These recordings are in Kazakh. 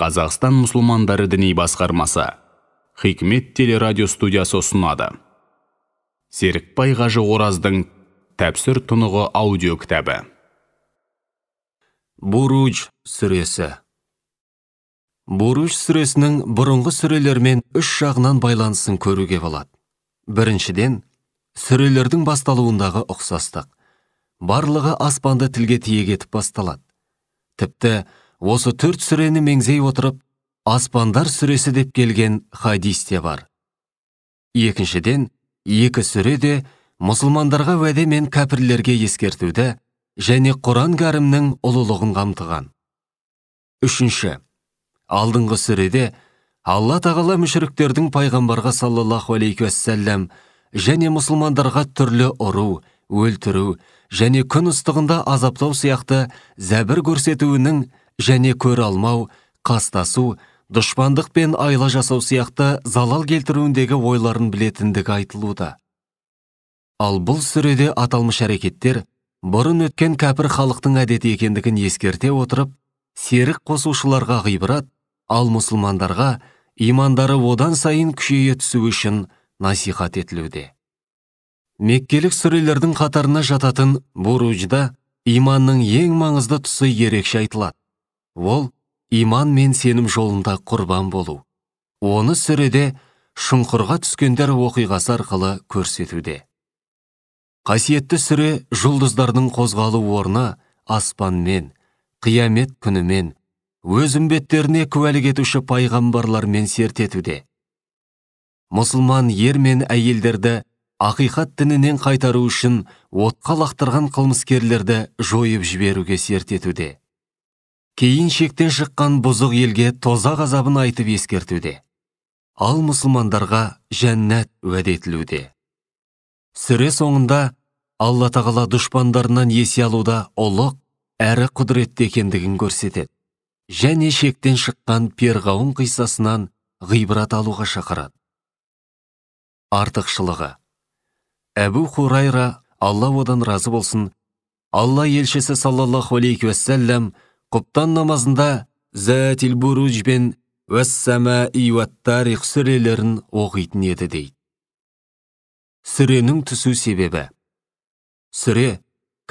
қазақстан мұсылмандары діни басқармасы хикмет телерадио студиясы ұсынады серікбай ғажы ораздың тәпсір тұнығы аудио кітабы буруж сүресі буруж сүресінің бұрынғы сүрелермен үш жағынан байланысын көруге болады біріншіден сүрелердің басталуындағы ұқсастық барлығы аспанды тілге тиек етіп басталады тіпті осы төрт сүрені меңзей отырып аспандар сүресі деп келген хадисте бар екіншіден екі сүре де мұсылмандарға уәде мен кәпірлерге ескертуді және құран кәрімнің ұлылығын қамтыған үшінші алдыңғы сүреде алла тағала мүшіріктердің пайғамбарға саллаллаху алейхи уассалам және мұсылмандарға түрлі ұру өлтіру және күн ыстығында азаптау сияқты зәбір көрсетуінің және көре алмау қастасу дұшпандық пен айла жасау сияқты залал келтіруіндегі ойларын білетіндігі айтылуда ал бұл сүреде аталмыш әрекеттер бұрын өткен кәпір халықтың әдеті екендігін ескерте отырып серік қосушыларға ғибрат ал мұсылмандарға имандары одан сайын күшейе түсу үшін насихат етілуде меккелік сүрелердің қатарына жататын буружда иманның ең маңызды тұсы ерекше айтылады ол иман мен сенім жолында құрбан болу оны сүреде шұңқырға түскендер оқиғасы арқылы көрсетуде қасиетті сүре жұлдыздардың қозғалу орны аспанмен қиямет күнімен өз үмбеттеріне куәлік етуші пайғамбарлармен сертетуде мұсылман ер мен әйелдерді ақиқат дінінен қайтару үшін отқа лақтырған қылмыскерлерді жойып жіберуге сертетуде кейін шектен шыққан бұзық елге тозақ азабын айтып ескертуде ал мұсылмандарға жәннәт уәде етілуде сүре соңында алла тағала дұшпандарынан есе алуда ұлық әрі құдіретті екендігін көрсетеді және шектен шыққан перғауын қисасынан ғибрат алуға шақырады артықшылығы әбу хурайра алла одан разы болсын алла елшісі саллаллаху алейхи құптан намазында зәтил буруж бен уәссәмәи иуаттарих сүрелерін оқитын еді дейді сүренің түсу себебі сүре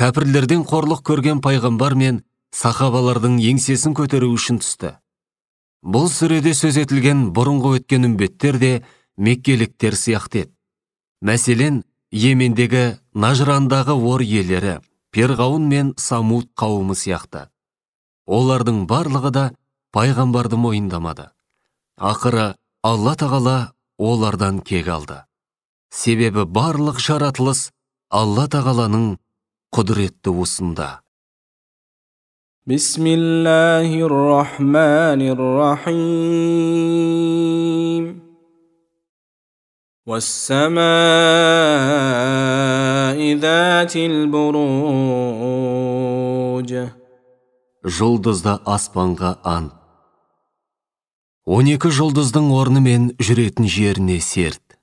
кәпірлерден қорлық көрген пайғамбар мен сахабалардың еңсесін көтеру үшін түсті бұл сүреде сөз етілген бұрынғы өткен үмбеттер де меккеліктер сияқты еді мәселен йемендегі нажрандағы ор иелері перғауын мен самут қауымы сияқты олардың барлығы да пайғамбарды мойындамады ақыры алла тағала олардан кек алды себебі барлық жаратылыс алла тағаланың құдіретті осында. бисмиллахи рахманир рахим والسماء жұлдызды аспанға ан. он екі жұлдыздың мен жүретін жеріне серт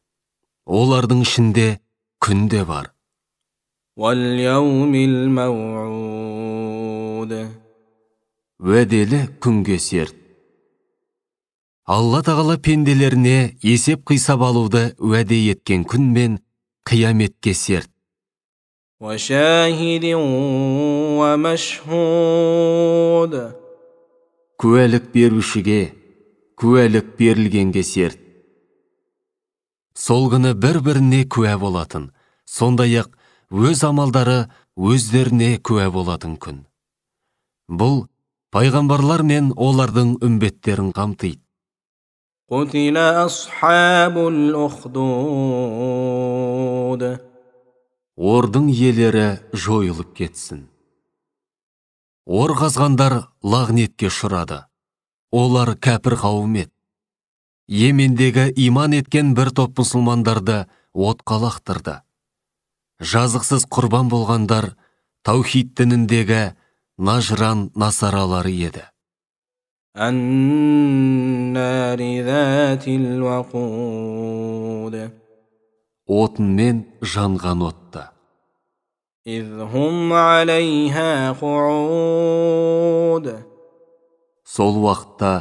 олардың ішінде күн де бар уәделі күнге серт алла тағала пенделеріне есеп қисап алуды уәде еткен күн мен қияметке серт وشاهد ومشهود куәлік берушіге куәлік берілгенге серт сол күні бір біріне куә болатын сондай ақ өз амалдары өздеріне куә болатын күн бұл пайғамбарлар мен олардың үмбеттерін қамтиды ордың иелері жойылып кетсін ор қазғандар лағнетке ұшырады олар кәпір қауым еді емендегі иман еткен бір топ мұсылмандарды отқа лақтырды жазықсыз құрбан болғандар таухид дініндегі нажран насаралары еді ذات отынмен жанған отты сол уақытта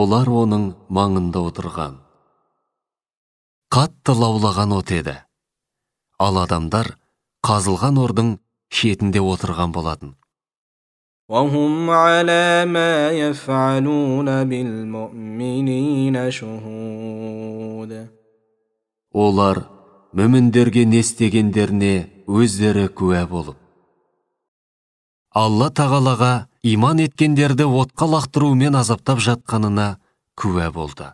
олар оның маңында отырған қатты лаулаған от еді ал адамдар қазылған ордың шетінде отырған болатын Олар мүміндерге не істегендеріне өздері куә болып алла тағалаға иман еткендерді отқа лақтырумен азаптап жатқанына куә болды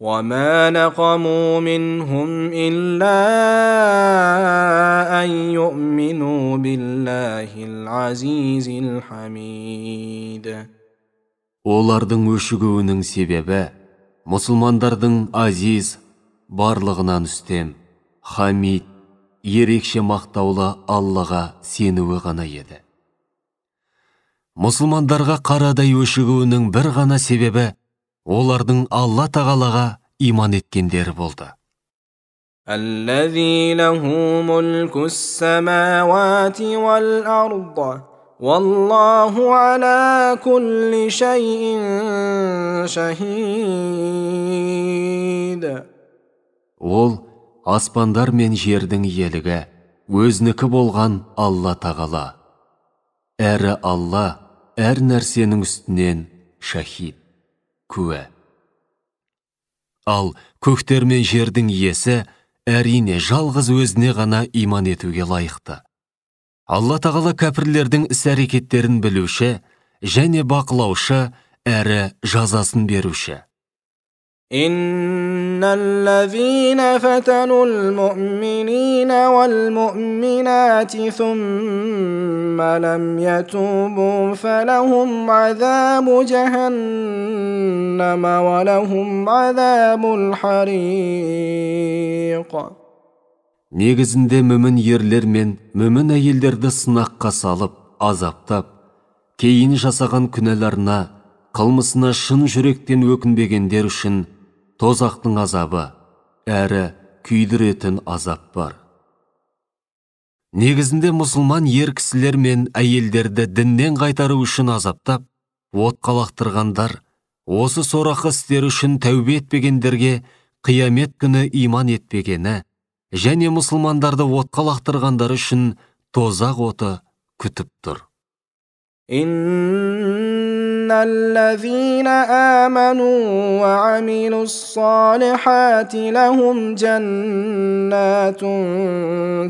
وما نقموا منهم олардың өшігуінің себебі мұсылмандардың азиз барлығынан үстем хамид ерекше мақтаулы аллаға сенуі ғана еді мұсылмандарға қарадай өшігуінің бір ғана себебі олардың алла тағалаға иман еткендері болды ол аспандар мен жердің иелігі өзінікі болған алла тағала әрі алла әр нәрсенің үстінен шахид куә ал көктер мен жердің иесі әрине жалғыз өзіне ғана иман етуге лайықты алла тағала кәпірлердің іс әрекеттерін білуші және бақылаушы әрі жазасын беруші ان الذين فتنوا المؤمنين والمؤمنات ثم لم يتوبوا فلهم عذاب جهنم ولهم عذاب الحريق негізінде мүмін ерлер мен мүмін әйелдерді сынаққа салып азаптап кейін жасаған күнәларына қылмысына шын жүректен өкінбегендер үшін тозақтың азабы әрі күйдіретін азап бар негізінде мұсылман ер кісілер мен әйелдерді діннен қайтару үшін азаптап отқа лақтырғандар осы сорақы істер үшін тәубе етпегендерге қиямет күні иман етпегені және мұсылмандарды отқа лақтырғандар үшін тозақ оты күтіп тұр الذين آمنوا وعملوا الصالحات لهم جنات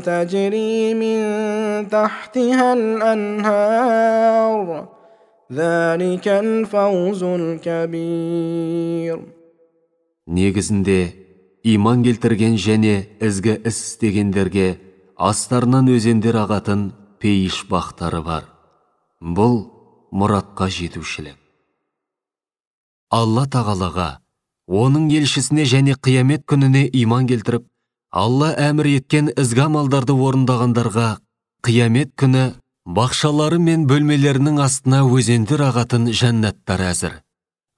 تجري من تحتها الانهار ذلك الفوز الكبير негізінде иман келтірген және ізгі іс істегендерге астарынан өзендер ағатын пейіш бақтары бар бұл мұратқа жетушілік алла тағалаға оның елшісіне және қиямет күніне иман келтіріп алла әмір еткен ізгі амалдарды орындағандарға қиямет күні бақшалары мен бөлмелерінің астына өзендер ағатын жәннаттар әзір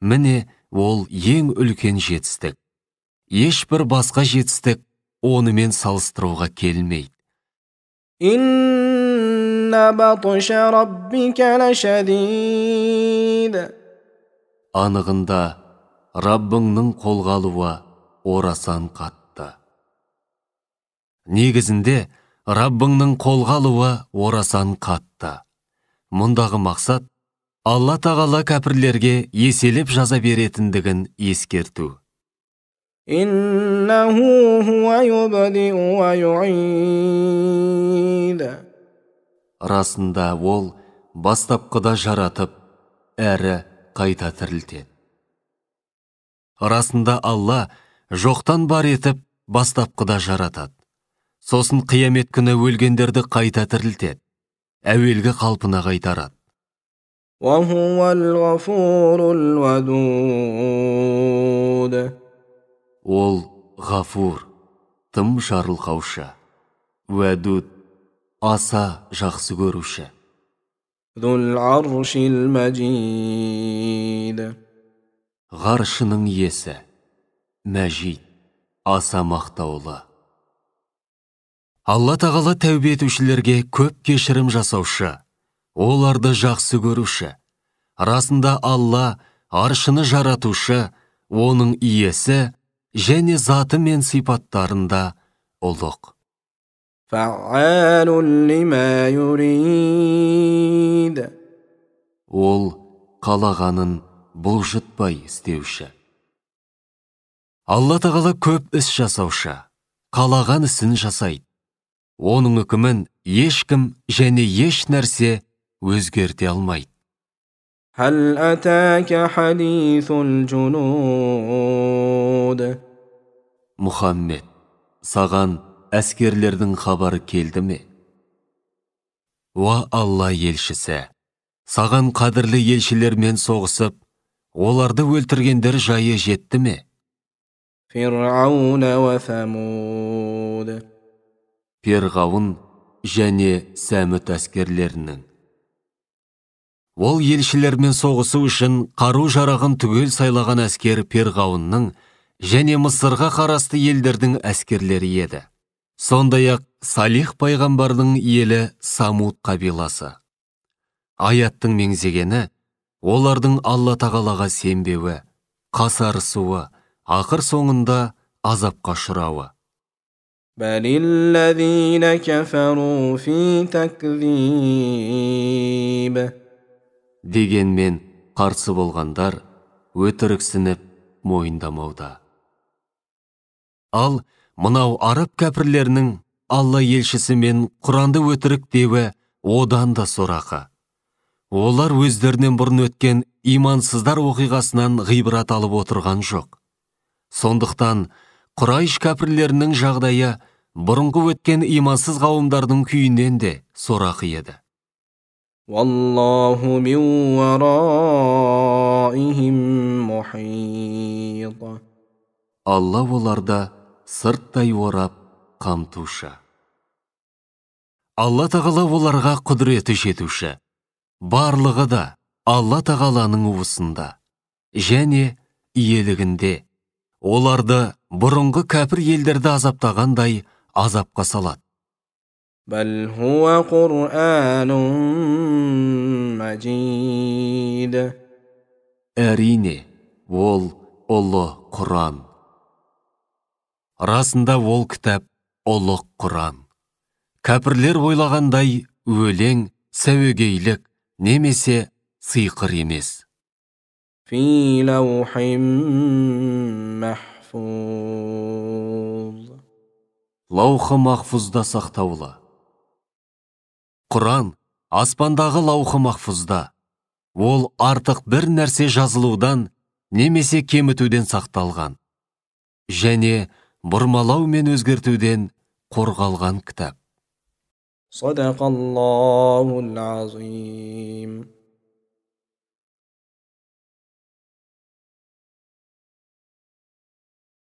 міне ол ең үлкен жетістік ешбір басқа жетістік онымен салыстыруға келмейді анығында раббыңның қолғалуы орасан қатты негізінде раббыңның қолғалуы орасан қатты мұндағы мақсат алла тағала кәпірлерге еселеп жаза беретіндігін ескерту хуа هو ва ويعيد расында ол бастапқыда жаратып әрі қайта тірілтеді расында алла жоқтан бар етіп бастапқыда жаратады сосын қиямет күні өлгендерді қайта тірілтеді әуелгі қалпына қайтарады ол ғафур тым жарылқаушы уәдуд аса жақсы көруші ғаршының иесі мәжид аса мақтаулы алла тағала тәубе етушілерге көп кешірім жасаушы оларды жақсы көруші расында алла аршыны жаратушы оның иесі және заты мен сипаттарында ұлық лима ол қалағанын бұлжытпай істеуші алла тағала көп іс жасаушы қалаған ісін жасайды оның үкімін ешкім және еш нәрсе өзгерте алмайды саған әскерлердің хабары келді ме уа алла елшісі саған қадірлі елшілермен соғысып оларды өлтіргендер жайы жетті ме перғауын және сәміт әскерлерінің ол елшілермен соғысу үшін қару жарағын түгел сайлаған әскер перғауынның және мысырға қарасты елдердің әскерлері еді сондай ақ салих пайғамбардың елі Самут қабиласы аяттың меңзегені олардың алла тағалаға сенбеуі қасарысуы ақыр соңында азапқа ұшырауы дегенмен қарсы болғандар өтіріксініп мойындамауда ал мынау араб кәпірлерінің алла елшісі мен құранды өтірік деуі одан да сорақы олар өздерінен бұрын өткен имансыздар оқиғасынан ғибрат алып отырған жоқ сондықтан құрайш кәпірлерінің жағдайы бұрынғы өткен имансыз қауымдардың күйінен де сорақы еді Валлаху оларда сырттай орап қамтушы алла тағала оларға құдіреті жетуші барлығы да алла тағаланың уысында және иелігінде оларды бұрынғы кәпір елдерді азаптағандай азапқа салады Бәл хуа мәжид әрине ол ұлы құран расында ол кітап ұлық құран кәпірлер ойлағандай өлең сәуегейлік немесе сиқыр емес Лауқы махфузда сақтаулы құран аспандағы лауқы махфузда ол артық бір нәрсе жазылудан немесе кемітуден сақталған және бұрмалау мен өзгертуден қорғалған кітап